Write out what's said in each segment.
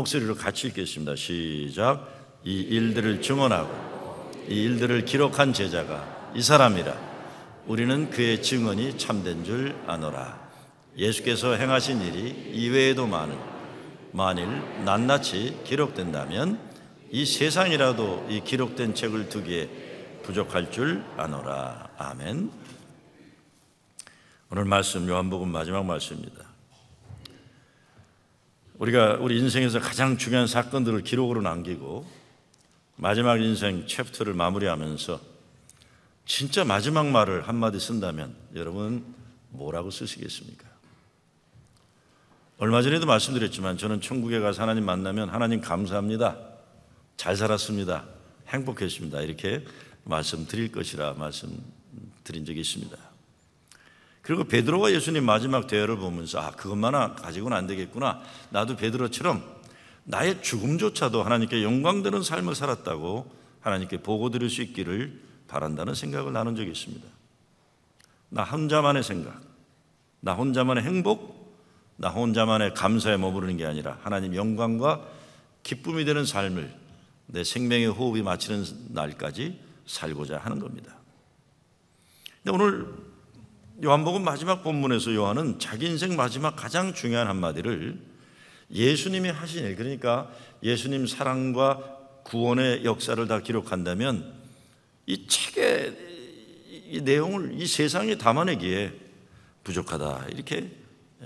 목소리로 같이 읽겠습니다. 시작. 이 일들을 증언하고 이 일들을 기록한 제자가 이 사람이라 우리는 그의 증언이 참된 줄 아노라. 예수께서 행하신 일이 이외에도 많은 만일 낱낱이 기록된다면 이 세상이라도 이 기록된 책을 두기에 부족할 줄 아노라. 아멘. 오늘 말씀 요한복음 마지막 말씀입니다. 우리가 우리 인생에서 가장 중요한 사건들을 기록으로 남기고 마지막 인생 챕터를 마무리하면서 진짜 마지막 말을 한마디 쓴다면 여러분 뭐라고 쓰시겠습니까? 얼마 전에도 말씀드렸지만 저는 천국에 가서 하나님 만나면 하나님 감사합니다. 잘 살았습니다. 행복했습니다. 이렇게 말씀드릴 것이라 말씀드린 적이 있습니다. 그리고 베드로가 예수님 마지막 대회를 보면서 아, 그것만 가지고는 안 되겠구나. 나도 베드로처럼 나의 죽음조차도 하나님께 영광되는 삶을 살았다고 하나님께 보고 드릴 수 있기를 바란다는 생각을 나눈 적이 있습니다. 나 혼자만의 생각, 나 혼자만의 행복, 나 혼자만의 감사에 머무르는 게 아니라 하나님 영광과 기쁨이 되는 삶을 내 생명의 호흡이 마치는 날까지 살고자 하는 겁니다. 근데 오늘 요한복음 마지막 본문에서 요한은 자기 인생 마지막 가장 중요한 한마디를 예수님이 하신 일, 그러니까 예수님 사랑과 구원의 역사를 다 기록한다면 이 책의 이 내용을 이 세상에 담아내기에 부족하다. 이렇게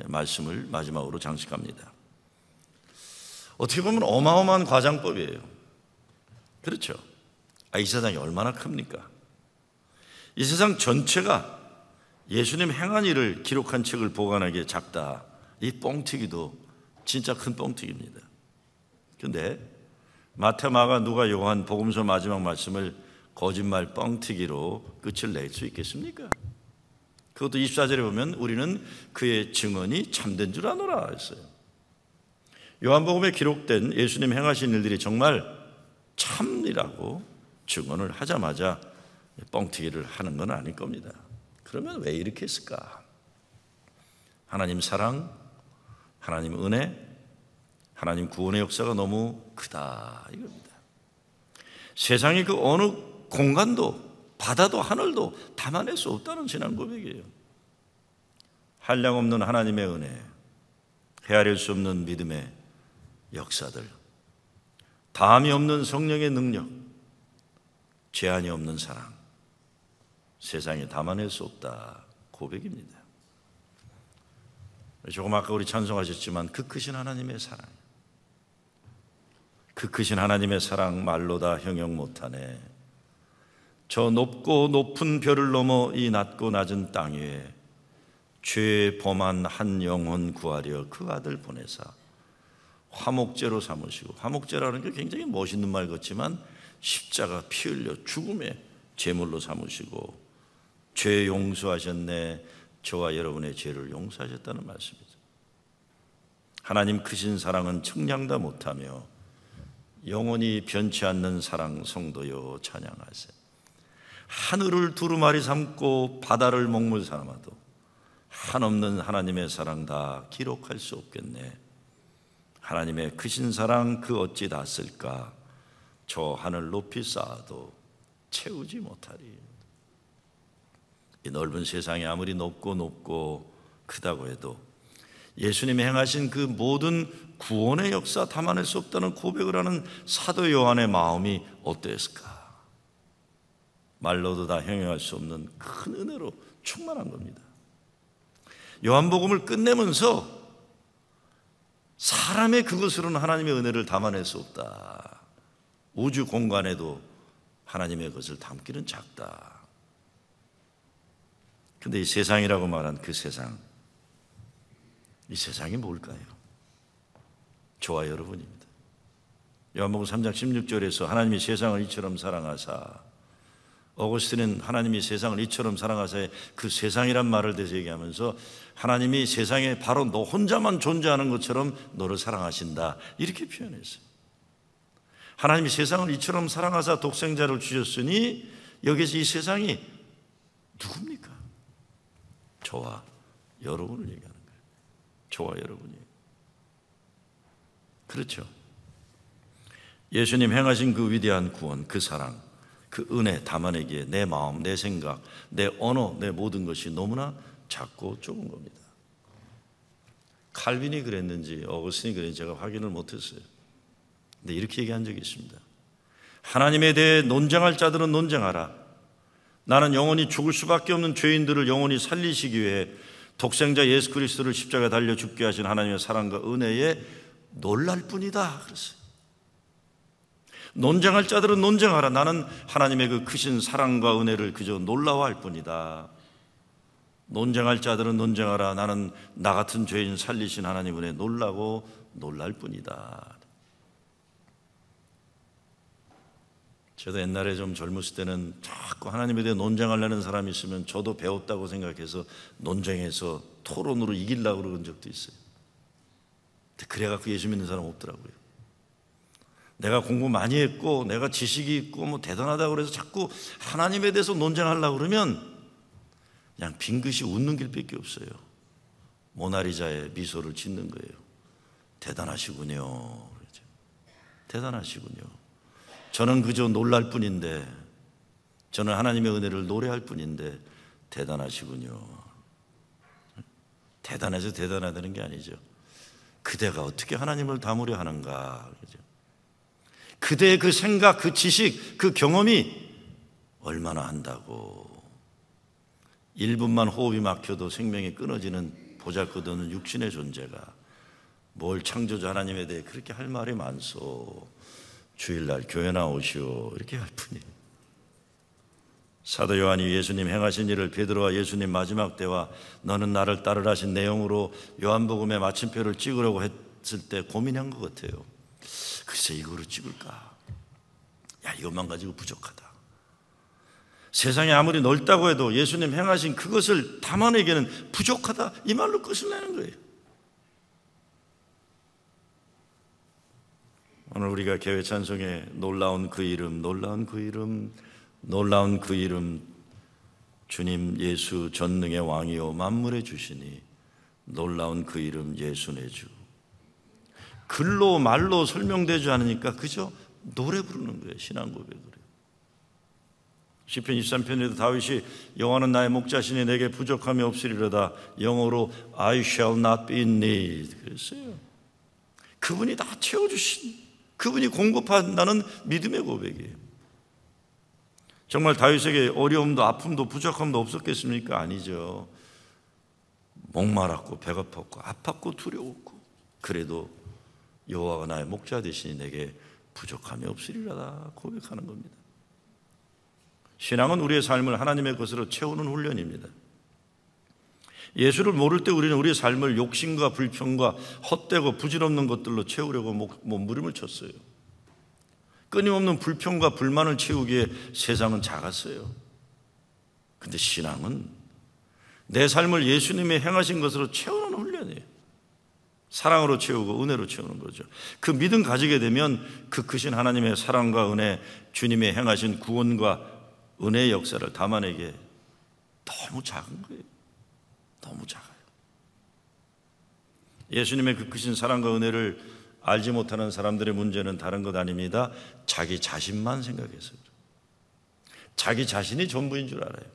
말씀을 마지막으로 장식합니다. 어떻게 보면 어마어마한 과장법이에요. 그렇죠. 아, 이 세상이 얼마나 큽니까? 이 세상 전체가 예수님 행한 일을 기록한 책을 보관하기에 작다. 이 뻥튀기도 진짜 큰 뻥튀기입니다. 근데 마테 마가, 누가, 요한 복음서 마지막 말씀을 거짓말 뻥튀기로 끝을 낼 수 있겠습니까? 그것도 24절에 보면 우리는 그의 증언이 참된 줄 아노라 했어요. 요한복음에 기록된 예수님 행하신 일들이 정말 참이라고 증언을 하자마자 뻥튀기를 하는 건 아닐 겁니다. 그러면 왜 이렇게 했을까? 하나님 사랑, 하나님 은혜, 하나님 구원의 역사가 너무 크다 이겁니다. 세상의 그 어느 공간도 바다도 하늘도 담아낼 수 없다는 지난 고백이에요. 한량없는 하나님의 은혜, 헤아릴 수 없는 믿음의 역사들, 다함이 없는 성령의 능력, 제한이 없는 사랑, 세상에 담아낼 수 없다 고백입니다. 조금 아까 우리 찬송하셨지만 그 크신 하나님의 사랑. 그 크신 하나님의 사랑 말로 다 형용 못하네. 저 높고 높은 별을 넘어 이 낮고 낮은 땅 위에 죄 범한 한 영혼 구하려 그 아들 보내사 화목제로 삼으시고 화목제라는 게 굉장히 멋있는 말 같지만 십자가 피 흘려 죽음의 제물로 삼으시고 죄 용서하셨네. 저와 여러분의 죄를 용서하셨다는 말씀이죠. 하나님 크신 사랑은 청량다 못하며 영원히 변치 않는 사랑 성도여 찬양하세. 하늘을 두루마리 삼고 바다를 목물 삼아도 한없는 하나님의 사랑 다 기록할 수 없겠네. 하나님의 크신 사랑 그 어찌 닿을까? 저 하늘 높이 쌓아도 채우지 못하리. 이 넓은 세상이 아무리 높고 높고 크다고 해도 예수님이 행하신 그 모든 구원의 역사 담아낼 수 없다는 고백을 하는 사도 요한의 마음이 어땠을까? 말로도 다 형용할 수 없는 큰 은혜로 충만한 겁니다. 요한복음을 끝내면서 사람의 그것으로는 하나님의 은혜를 담아낼 수 없다. 우주 공간에도 하나님의 것을 담기는 작다. 근데 이 세상이라고 말한 그 세상, 이 세상이 뭘까요? 저와 여러분입니다. 요한복음 3장 16절에서 하나님이 세상을 이처럼 사랑하사 어거스틴은 하나님이 세상을 이처럼 사랑하사에 그 세상이란 말을 대서 얘기하면서 하나님이 세상에 바로 너 혼자만 존재하는 것처럼 너를 사랑하신다 이렇게 표현했어요. 하나님이 세상을 이처럼 사랑하사 독생자를 주셨으니 여기서 이 세상이 누굽니까? 저와 여러분을 얘기하는 거예요. 저와 여러분이. 그렇죠. 예수님 행하신 그 위대한 구원, 그 사랑, 그 은혜 담아내기에 내 마음, 내 생각, 내 언어, 내 모든 것이 너무나 작고 좁은 겁니다. 칼빈이 그랬는지 어거스틴이 그랬는지 제가 확인을 못했어요. 근데 이렇게 얘기한 적이 있습니다. 하나님에 대해 논쟁할 자들은 논쟁하라. 나는 영원히 죽을 수밖에 없는 죄인들을 영원히 살리시기 위해 독생자 예수 그리스도를 십자가 에 달려 죽게 하신 하나님의 사랑과 은혜에 놀랄 뿐이다. 그랬어요. 논쟁할 자들은 논쟁하라. 나는 하나님의 그 크신 사랑과 은혜를 그저 놀라워할 뿐이다. 논쟁할 자들은 논쟁하라. 나는 나 같은 죄인 살리신 하나님 은혜 놀라고 놀랄 뿐이다. 저도 옛날에 좀 젊었을 때는 자꾸 하나님에 대해 논쟁하려는 사람이 있으면 저도 배웠다고 생각해서 논쟁해서 토론으로 이길라고 그런 적도 있어요. 근데 그래갖고 예수 믿는 사람 없더라고요. 내가 공부 많이 했고 내가 지식이 있고 뭐 대단하다고 그래서 자꾸 하나님에 대해서 논쟁하려고 그러면 그냥 빙긋이 웃는 길밖에 없어요. 모나리자의 미소를 짓는 거예요. 대단하시군요. 대단하시군요. 저는 그저 놀랄 뿐인데, 저는 하나님의 은혜를 노래할 뿐인데, 대단하시군요. 대단해서 대단하다는 게 아니죠. 그대가 어떻게 하나님을 담으려 하는가. 그죠? 그대의 그 생각, 그 지식, 그 경험이 얼마나 한다고. 1분만 호흡이 막혀도 생명이 끊어지는 보잘것없는 육신의 존재가 뭘 창조주 하나님에 대해 그렇게 할 말이 많소. 주일날 교회 나오시오 이렇게 할 뿐이에요. 사도 요한이 예수님 행하신 일을 베드로와 예수님 마지막 때와 너는 나를 따르라 신 내용으로 요한복음의 마침표를 찍으려고 했을 때 고민한 것 같아요. 글쎄 이거로 찍을까? 야 이것만 가지고 부족하다. 세상이 아무리 넓다고 해도 예수님 행하신 그것을 담아내기는 부족하다 이 말로 끝을 내는 거예요. 오늘 우리가 개회 찬송에 놀라운 그 이름, 놀라운 그 이름, 놀라운 그 이름, 주님 예수 전능의 왕이요 만물의 주시니 놀라운 그 이름 예수 내 주. 글로 말로 설명되지 않으니까 그저 노래 부르는 거예요 신앙 고백을. 시편 23편에도 다윗이 영화는 나의 목자신이 내게 부족함이 없으리로다 영어로 I shall not be in need 그랬어요 그분이 다 채워주신 그분이 공급한다는 믿음의 고백이에요. 정말 다윗에게 어려움도 아픔도 부족함도 없었겠습니까? 아니죠. 목마랐고 배고팠고 아팠고 두려웠고 그래도 여호와가 나의 목자 되시니 내게 부족함이 없으리라 고백하는 겁니다. 신앙은 우리의 삶을 하나님의 것으로 채우는 훈련입니다. 예수를 모를 때 우리는 우리의 삶을 욕심과 불평과 헛되고 부질없는 것들로 채우려고 몸부림을 쳤어요. 끊임없는 불평과 불만을 채우기에 세상은 작았어요. 근데 신앙은 내 삶을 예수님이 행하신 것으로 채우는 훈련이에요. 사랑으로 채우고 은혜로 채우는 거죠. 그 믿음 가지게 되면 그 크신 하나님의 사랑과 은혜, 주님의 행하신 구원과 은혜의 역사를 담아내게 너무 작은 거예요. 너무 작아요. 예수님의 그 크신 사랑과 은혜를 알지 못하는 사람들의 문제는 다른 것 아닙니다. 자기 자신만 생각해서. 자기 자신이 전부인 줄 알아요.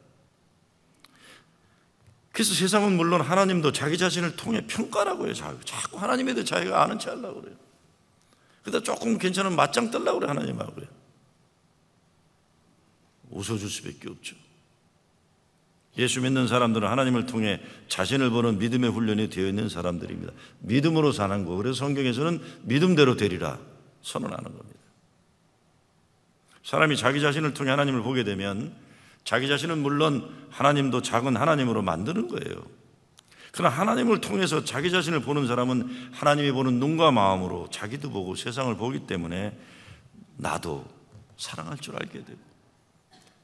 그래서 세상은 물론 하나님도 자기 자신을 통해 평가라고 해요. 자꾸 하나님에 대해 자기가 아는 체 하려고 그래요. 그다 조금 괜찮은 맞짱 떨려고 그래 하나님하고 요 웃어줄 수밖에 없죠. 예수 믿는 사람들은 하나님을 통해 자신을 보는 믿음의 훈련이 되어 있는 사람들입니다. 믿음으로 사는 거. 그래서 성경에서는 믿음대로 되리라 선언하는 겁니다. 사람이 자기 자신을 통해 하나님을 보게 되면 자기 자신은 물론 하나님도 작은 하나님으로 만드는 거예요. 그러나 하나님을 통해서 자기 자신을 보는 사람은 하나님이 보는 눈과 마음으로 자기도 보고 세상을 보기 때문에 나도 사랑할 줄 알게 되고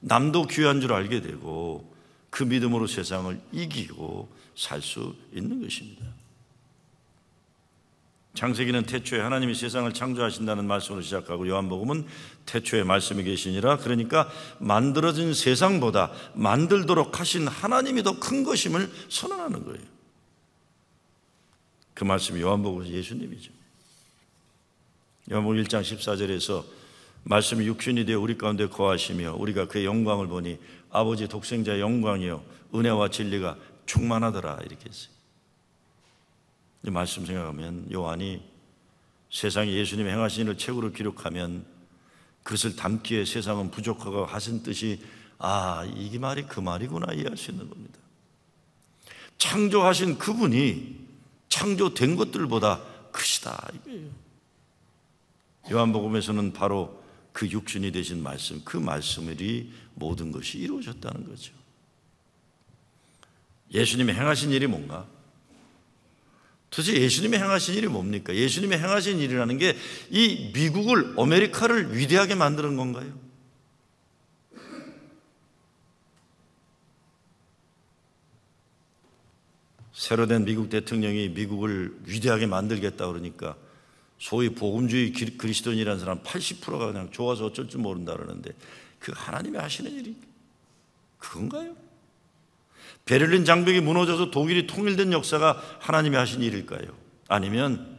남도 귀한 줄 알게 되고 그 믿음으로 세상을 이기고 살 수 있는 것입니다. 창세기는 태초에 하나님이 세상을 창조하신다는 말씀으로 시작하고 요한복음은 태초에 말씀이 계시니라 그러니까 만들어진 세상보다 만들도록 하신 하나님이 더 큰 것임을 선언하는 거예요. 그 말씀이 요한복음 예수님이죠. 요한복음 1장 14절에서 말씀이 육신이 되어 우리 가운데 거하시며 우리가 그의 영광을 보니 아버지 독생자 영광이요 은혜와 진리가 충만하더라 이렇게 했어요. 이 말씀 생각하면 요한이 세상에 예수님 행하신 일을 책으로 기록하면 그것을 담기에 세상은 부족하고 하신 뜻이 아 이게 말이 그 말이구나 이해할 수 있는 겁니다. 창조하신 그분이 창조된 것들보다 크시다. 요한복음에서는 바로 그 육신이 되신 말씀, 그 말씀이 모든 것이 이루어졌다는 거죠. 예수님이 행하신 일이 뭔가? 도대체 예수님이 행하신 일이 뭡니까? 예수님이 행하신 일이라는 게 이 미국을, 아메리카를 위대하게 만드는 건가요? 새로 된 미국 대통령이 미국을 위대하게 만들겠다 그러니까 소위 복음주의 그리스도인이라는 사람 80%가 그냥 좋아서 어쩔 줄 모른다 그러는데 그 하나님이 하시는 일이 그건가요? 베를린 장벽이 무너져서 독일이 통일된 역사가 하나님이 하신 일일까요? 아니면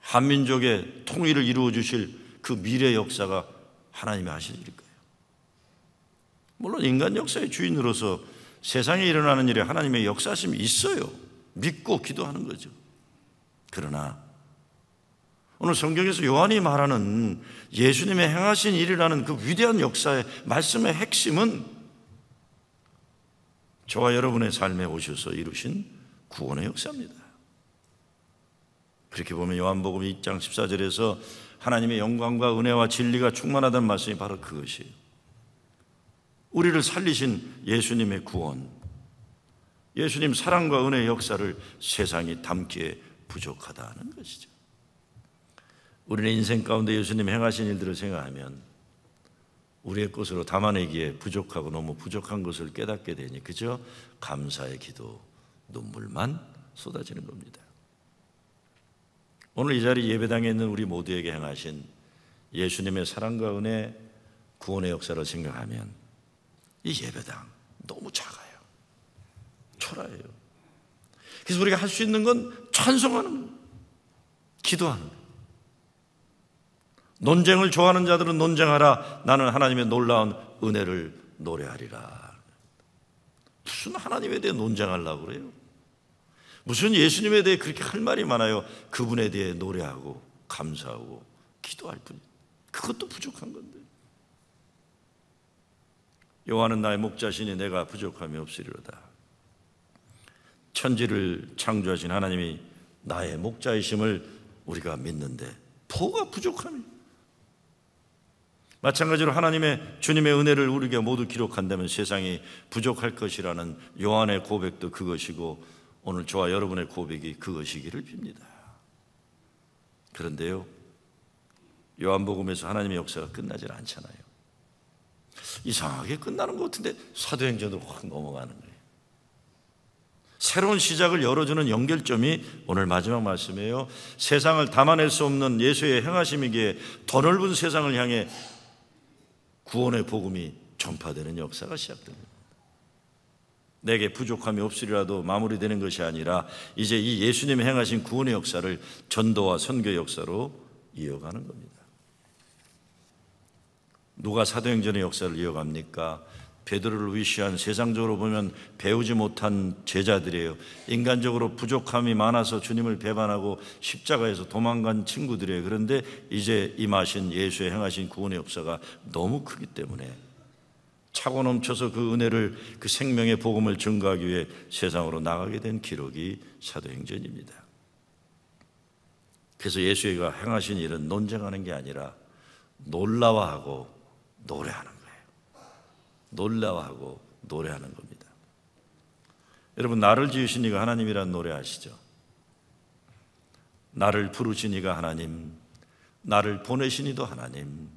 한민족의 통일을 이루어 주실 그 미래 역사가 하나님이 하신 일일까요? 물론 인간 역사의 주인으로서 세상에 일어나는 일에 하나님의 역사심이 있어요. 믿고 기도하는 거죠. 그러나 오늘 성경에서 요한이 말하는 예수님의 행하신 일이라는 그 위대한 역사의 말씀의 핵심은 저와 여러분의 삶에 오셔서 이루신 구원의 역사입니다. 그렇게 보면 요한복음 1장 14절에서 하나님의 영광과 은혜와 진리가 충만하다는 말씀이 바로 그것이에요. 우리를 살리신 예수님의 구원, 예수님 사랑과 은혜의 역사를 세상이 담기에 부족하다는 것이죠. 우리는 인생 가운데 예수님 행하신 일들을 생각하면 우리의 것으로 담아내기에 부족하고 너무 부족한 것을 깨닫게 되니 그저 감사의 기도 눈물만 쏟아지는 겁니다. 오늘 이 자리 예배당에 있는 우리 모두에게 행하신 예수님의 사랑과 은혜 구원의 역사를 생각하면 이 예배당 너무 작아요. 초라해요. 그래서 우리가 할 수 있는 건 찬송하는 기도하는 논쟁을 좋아하는 자들은 논쟁하라. 나는 하나님의 놀라운 은혜를 노래하리라. 무슨 하나님에 대해 논쟁하려고 그래요? 무슨 예수님에 대해 그렇게 할 말이 많아요. 그분에 대해 노래하고 감사하고 기도할 뿐. 그것도 부족한 건데. 여호와 나의 목자신이 내가 부족함이 없으리로다. 천지를 창조하신 하나님이 나의 목자이심을 우리가 믿는데 포가 부족함이 마찬가지로 하나님의 주님의 은혜를 우리에게 모두 기록한다면 세상이 부족할 것이라는 요한의 고백도 그것이고 오늘 저와 여러분의 고백이 그것이기를 빕니다. 그런데요, 요한복음에서 하나님의 역사가 끝나질 않잖아요. 이상하게 끝나는 것 같은데 사도행전으로 확 넘어가는 거예요. 새로운 시작을 열어주는 연결점이 오늘 마지막 말씀이에요. 세상을 담아낼 수 없는 예수의 행하심이기에 더 넓은 세상을 향해 구원의 복음이 전파되는 역사가 시작됩니다. 내게 부족함이 없으리라도 마무리되는 것이 아니라 이제 이 예수님이 행하신 구원의 역사를 전도와 선교 역사로 이어가는 겁니다. 누가 사도행전의 역사를 이어갑니까? 베드로를 위시한 세상적으로 보면 배우지 못한 제자들이에요. 인간적으로 부족함이 많아서 주님을 배반하고 십자가에서 도망간 친구들이에요. 그런데 이제 임하신 예수의 행하신 구원의 역사가 너무 크기 때문에 차고 넘쳐서 그 은혜를 그 생명의 복음을 증가하기 위해 세상으로 나가게 된 기록이 사도행전입니다. 그래서 예수가 행하신 일은 논쟁하는 게 아니라 놀라워하고 노래하는 놀라워하고 노래하는 겁니다. 여러분, 나를 지으신 이가 하나님이라 노래 아시죠? 나를 부르신 이가 하나님, 나를 보내신 이도 하나님,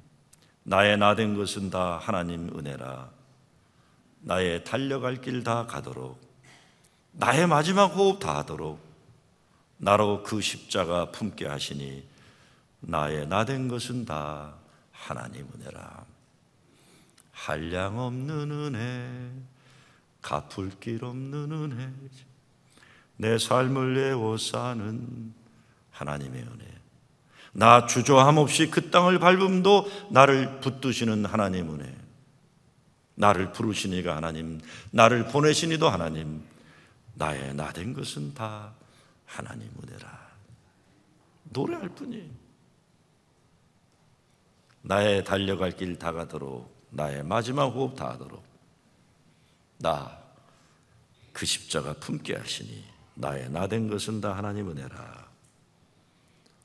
나의 나된 것은 다 하나님 은혜라, 나의 달려갈 길 다 가도록, 나의 마지막 호흡 다 하도록, 나로 그 십자가 품게 하시니, 나의 나된 것은 다 하나님 은혜라. 한량 없는 은혜, 갚을 길 없는 은혜, 내 삶을 내어 사는 하나님의 은혜. 나 주저함 없이 그 땅을 밟음도 나를 붙드시는 하나님 은혜. 나를 부르시니가 하나님, 나를 보내시니도 하나님, 나의 나 된 것은 다 하나님 은혜라. 노래할 뿐이에 나의 달려갈 길 다가도록 나의 마지막 호흡 다하도록 나 그 십자가 품게 하시니 나의 나 된 것은 다 하나님 은혜라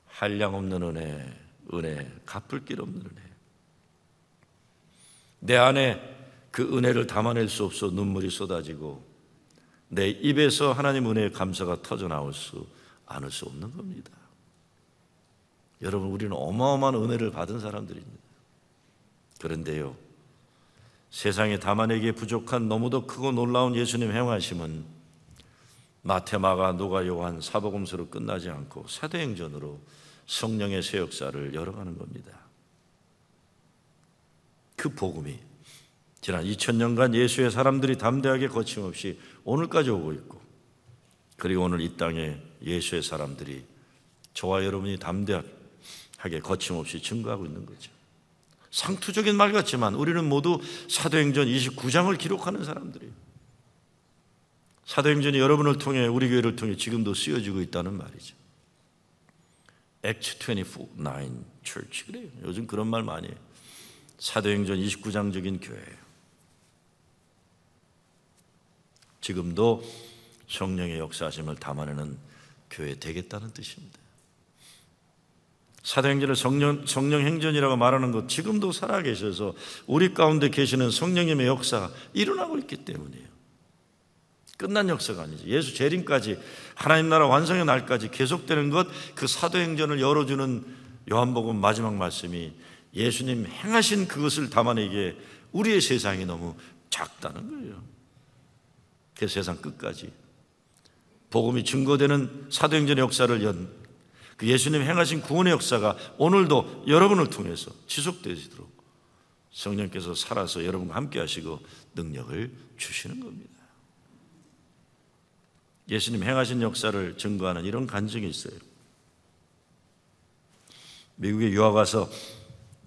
한량 없는 은혜 은혜 갚을 길 없는 은혜 내 안에 그 은혜를 담아낼 수 없어 눈물이 쏟아지고 내 입에서 하나님 은혜의 감사가 터져 나올 수 않을 수 없는 겁니다. 여러분, 우리는 어마어마한 은혜를 받은 사람들입니다. 그런데요, 세상에 다만에게 부족한 너무도 크고 놀라운 예수님 행하심은 마테마가 누가 요한 사복음서로 끝나지 않고 사도행전으로 성령의 새 역사를 열어가는 겁니다. 그 복음이 지난 2000년간 예수의 사람들이 담대하게 거침없이 오늘까지 오고 있고 그리고 오늘 이 땅에 예수의 사람들이 저와 여러분이 담대하게 거침없이 증거하고 있는 거죠. 상투적인 말 같지만 우리는 모두 사도행전 29장을 기록하는 사람들이에요. 사도행전이 여러분을 통해 우리 교회를 통해 지금도 쓰여지고 있다는 말이죠. Acts 24, 9, Church 그래요. 요즘 그런 말 많이 해요. 사도행전 29장적인 교회예요. 지금도 성령의 역사심을 담아내는 교회 되겠다는 뜻입니다. 사도행전을 성령, 성령행전이라고 말하는 것 지금도 살아계셔서 우리 가운데 계시는 성령님의 역사가 일어나고 있기 때문이에요. 끝난 역사가 아니죠. 예수 재림까지 하나님 나라 완성의 날까지 계속되는 것 그 사도행전을 열어주는 요한복음 마지막 말씀이 예수님 행하신 그것을 담아내기에 우리의 세상이 너무 작다는 거예요. 그 세상 끝까지 복음이 증거되는 사도행전 역사를 연그 예수님 행하신 구원의 역사가 오늘도 여러분을 통해서 지속되시도록 성령께서 살아서 여러분과 함께 하시고 능력을 주시는 겁니다. 예수님 행하신 역사를 증거하는 이런 간증이 있어요. 미국에 유학 와서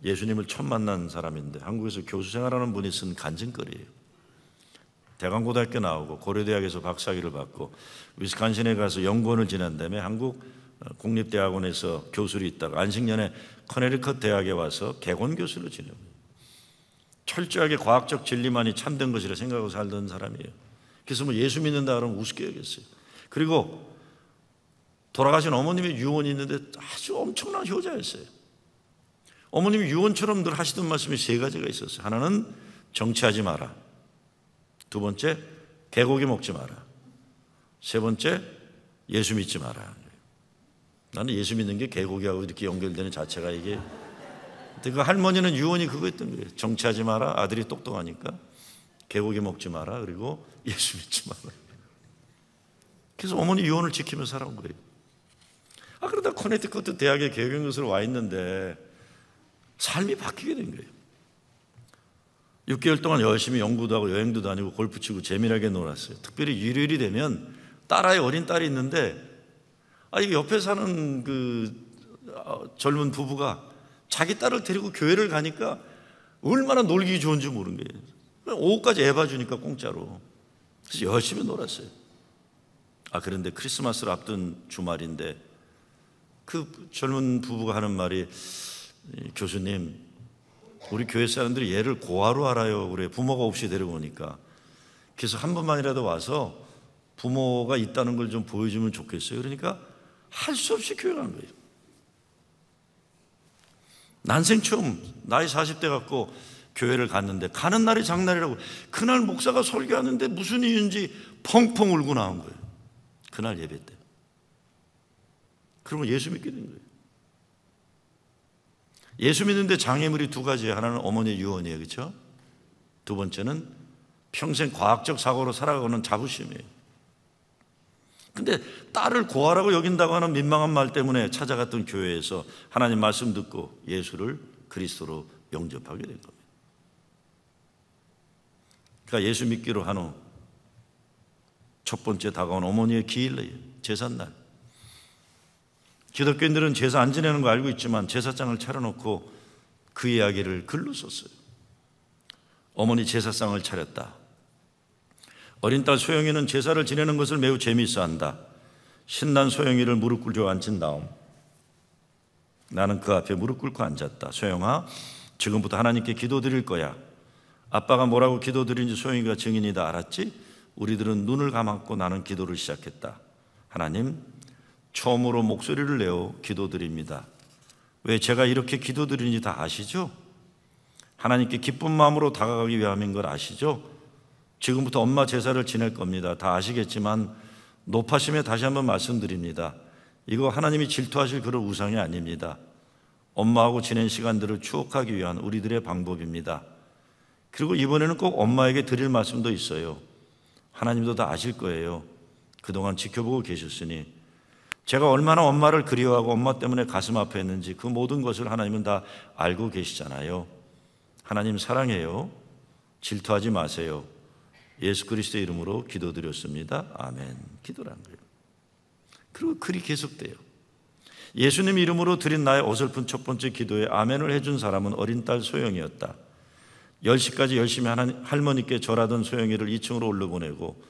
예수님을 처음 만난 사람인데 한국에서 교수 생활하는 분이 쓴간증거리예요 대강고등학교 나오고 고려대학에서 박사학위를 받고 위스칸신에 가서 연구원을 지낸 다음에 한국 국립대학원에서 교수로 있다가 안식년에 커네리컷 대학에 와서 개원 교수로 지내고 철저하게 과학적 진리만이 참된 것이라 생각하고 살던 사람이에요. 그래서 뭐 예수 믿는다 그러면 우습게 여겼어요. 그리고 돌아가신 어머님의 유언이 있는데 아주 엄청난 효자였어요. 어머님이 유언처럼 늘 하시던 말씀이 세 가지가 있었어요. 하나는 정치하지 마라. 두 번째, 개고기 먹지 마라. 세 번째, 예수 믿지 마라. 나는 예수 믿는 게 개고기하고 이렇게 연결되는 자체가 이게. 근데 그 할머니는 유언이 그거였던 거예요. 정치하지 마라. 아들이 똑똑하니까. 개고기 먹지 마라. 그리고 예수 믿지 마라. 그래서 어머니 유언을 지키며 살아온 거예요. 아, 그러다 코네티컷 대학에 개경교수로 와 있는데 삶이 바뀌게 된 거예요. 6개월 동안 열심히 연구도 하고 여행도 다니고 골프 치고 재미나게 놀았어요. 특별히 일요일이 되면 딸아이 어린 딸이 있는데 아니 그 옆에 사는 그 어, 젊은 부부가 자기 딸을 데리고 교회를 가니까 얼마나 놀기 좋은지 모르는 거예요. 오후까지 애봐 주니까 공짜로. 그래서 열심히 놀았어요. 아 그런데 크리스마스를 앞둔 주말인데 그 젊은 부부가 하는 말이 교수님 우리 교회 사람들이 얘를 고아로 알아요. 그래 부모가 없이 데리고오니까 그래서 한 번만이라도 와서 부모가 있다는 걸 좀 보여주면 좋겠어요. 그러니까 할수 없이 교회 간 거예요. 난생 처음 나이 40대 갖고 교회를 갔는데 가는 날이 장날이라고 그날 목사가 설교하는데 무슨 이유인지 펑펑 울고 나온 거예요. 그날 예배 때. 그러면 예수 믿게 된 거예요. 예수 믿는데 장애물이 두 가지예요. 하나는 어머니의 유언이에요. 그렇죠? 두 번째는 평생 과학적 사고로 살아가는 자부심이에요. 근데 딸을 고아라고 여긴다고 하는 민망한 말 때문에 찾아갔던 교회에서 하나님 말씀 듣고 예수를 그리스도로 영접하게 된 겁니다. 그러니까 예수 믿기로 한 후 첫 번째 다가온 어머니의 기일날 제삿날 기독교인들은 제사 안 지내는 거 알고 있지만 제사장을 차려놓고 그 이야기를 글로 썼어요. 어머니 제사상을 차렸다. 어린 딸 소영이는 제사를 지내는 것을 매우 재미있어 한다. 신난 소영이를 무릎 꿇고 앉힌 다음 나는 그 앞에 무릎 꿇고 앉았다. 소영아, 지금부터 하나님께 기도드릴 거야. 아빠가 뭐라고 기도드린지 소영이가 증인이다. 알았지? 우리들은 눈을 감았고 나는 기도를 시작했다. 하나님, 처음으로 목소리를 내어 기도드립니다. 왜 제가 이렇게 기도드리는지 다 아시죠? 하나님께 기쁜 마음으로 다가가기 위함인 걸 아시죠? 지금부터 엄마 제사를 지낼 겁니다. 다 아시겠지만 높아심에 다시 한번 말씀드립니다. 이거 하나님이 질투하실 그런 우상이 아닙니다. 엄마하고 지낸 시간들을 추억하기 위한 우리들의 방법입니다. 그리고 이번에는 꼭 엄마에게 드릴 말씀도 있어요. 하나님도 다 아실 거예요. 그동안 지켜보고 계셨으니 제가 얼마나 엄마를 그리워하고 엄마 때문에 가슴 아파했는지 그 모든 것을 하나님은 다 알고 계시잖아요. 하나님 사랑해요. 질투하지 마세요. 예수 그리스도의 이름으로 기도드렸습니다. 아멘. 기도란 거예요. 그리고 글이 계속돼요. 예수님 이름으로 드린 나의 어설픈 첫 번째 기도에 아멘을 해준 사람은 어린 딸 소영이었다. 10시까지 열심히 하나, 할머니께 절하던 소영이를 2층으로 올려보내고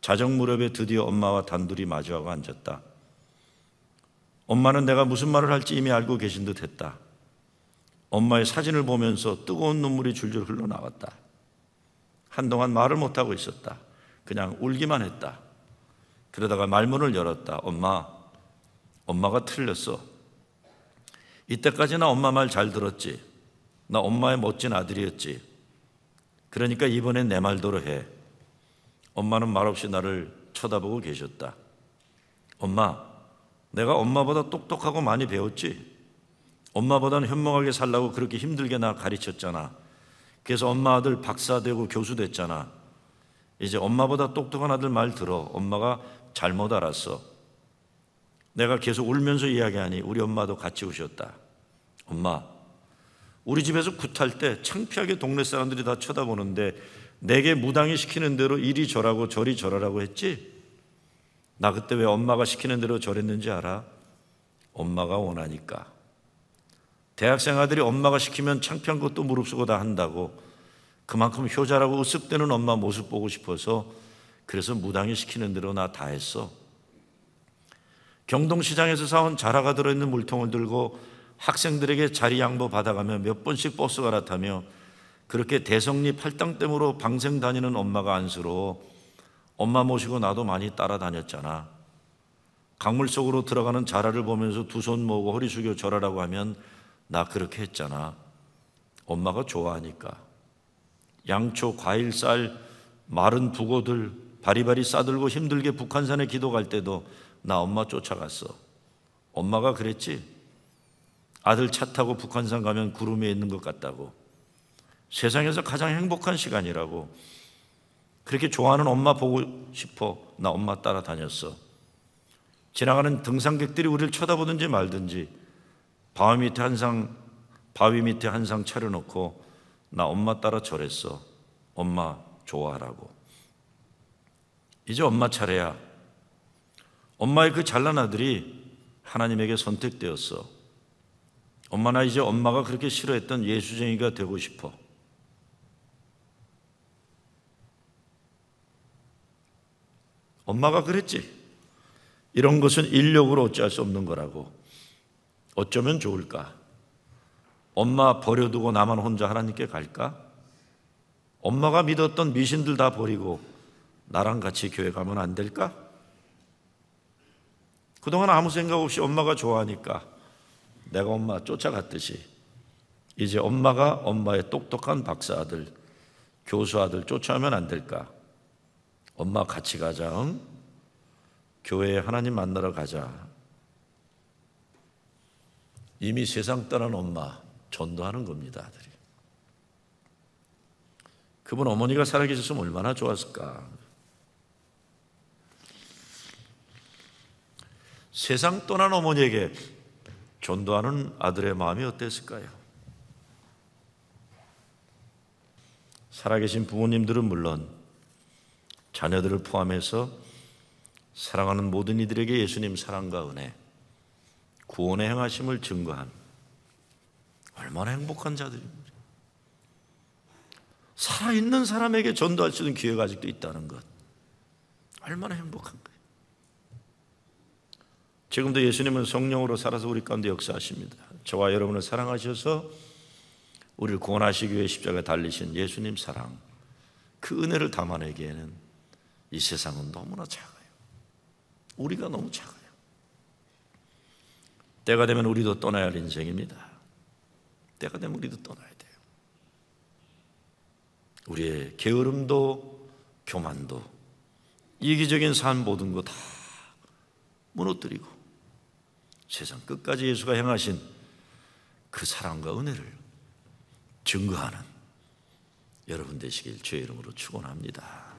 자정 무렵에 드디어 엄마와 단둘이 마주하고 앉았다. 엄마는 내가 무슨 말을 할지 이미 알고 계신 듯 했다. 엄마의 사진을 보면서 뜨거운 눈물이 줄줄 흘러나왔다. 한동안 말을 못하고 있었다. 그냥 울기만 했다. 그러다가 말문을 열었다. 엄마, 엄마가 틀렸어. 이때까지 나 엄마 말 잘 들었지. 나 엄마의 멋진 아들이었지. 그러니까 이번엔 내 말대로 해. 엄마는 말없이 나를 쳐다보고 계셨다. 엄마, 내가 엄마보다 똑똑하고 많이 배웠지. 엄마보다는 현명하게 살라고 그렇게 힘들게 나 가르쳤잖아. 그래서 엄마 아들 박사 되고 교수 됐잖아. 이제 엄마보다 똑똑한 아들 말 들어. 엄마가 잘못 알았어. 내가 계속 울면서 이야기하니 우리 엄마도 같이 우셨다. 엄마, 우리 집에서 굿할 때 창피하게 동네 사람들이 다 쳐다보는데 내게 무당이 시키는 대로 이리 절하고 저리 절하라고 했지? 나 그때 왜 엄마가 시키는 대로 절했는지 알아? 엄마가 원하니까. 대학생 아들이 엄마가 시키면 창피한 것도 무릅쓰고 다 한다고 그만큼 효자라고 으쓱대는 엄마 모습 보고 싶어서 그래서 무당이 시키는 대로 나 다 했어. 경동시장에서 사온 자라가 들어있는 물통을 들고 학생들에게 자리 양보 받아가며 몇 번씩 버스 갈아타며 그렇게 대성리 팔당댐으로 방생 다니는 엄마가 안쓰러워 엄마 모시고 나도 많이 따라다녔잖아. 강물 속으로 들어가는 자라를 보면서 두 손 모으고 허리 숙여 절하라고 하면 나 그렇게 했잖아. 엄마가 좋아하니까. 양초, 과일, 쌀, 마른 북어들 바리바리 싸들고 힘들게 북한산에 기도 갈 때도 나 엄마 쫓아갔어. 엄마가 그랬지. 아들 차 타고 북한산 가면 구름 에 있는 것 같다고. 세상에서 가장 행복한 시간이라고. 그렇게 좋아하는 엄마 보고 싶어. 나 엄마 따라다녔어. 지나가는 등산객들이 우리를 쳐다보든지 말든지 바위 밑에 한상 바위 밑에 한 상 차려놓고 나 엄마 따라 절했어. 엄마 좋아하라고. 이제 엄마 차례야. 엄마의 그 잘난 아들이 하나님에게 선택되었어. 엄마 나 이제 엄마가 그렇게 싫어했던 예수쟁이가 되고 싶어. 엄마가 그랬지. 이런 것은 인력으로 어찌할 수 없는 거라고. 어쩌면 좋을까? 엄마 버려두고 나만 혼자 하나님께 갈까? 엄마가 믿었던 미신들 다 버리고 나랑 같이 교회 가면 안 될까? 그동안 아무 생각 없이 엄마가 좋아하니까 내가 엄마 쫓아갔듯이 이제 엄마가 엄마의 똑똑한 박사 아들, 교수 아들 쫓아오면 안 될까? 엄마 같이 가자, 응? 교회에 하나님 만나러 가자. 이미 세상 떠난 엄마 전도하는 겁니다, 아들이. 그분 어머니가 살아계셨으면 얼마나 좋았을까. 세상 떠난 어머니에게 전도하는 아들의 마음이 어땠을까요? 살아계신 부모님들은 물론 자녀들을 포함해서 사랑하는 모든 이들에게 예수님 사랑과 은혜, 구원의 행하심을 증거한 얼마나 행복한 자들입니다. 살아있는 사람에게 전도할 수 있는 기회가 아직도 있다는 것. 얼마나 행복한 거예요. 지금도 예수님은 성령으로 살아서 우리 가운데 역사하십니다. 저와 여러분을 사랑하셔서 우리를 구원하시기 위해 십자가 달리신 예수님 사랑, 그 은혜를 담아내기에는 이 세상은 너무나 작아요. 우리가 너무 작아요. 때가 되면 우리도 떠나야 할 인생입니다. 때가 되면 우리도 떠나야 돼요. 우리의 게으름도 교만도 이기적인 삶 모든 거 다 무너뜨리고 세상 끝까지 예수가 행하신 그 사랑과 은혜를 증거하는 여러분 되시길 주의 이름으로 축원합니다.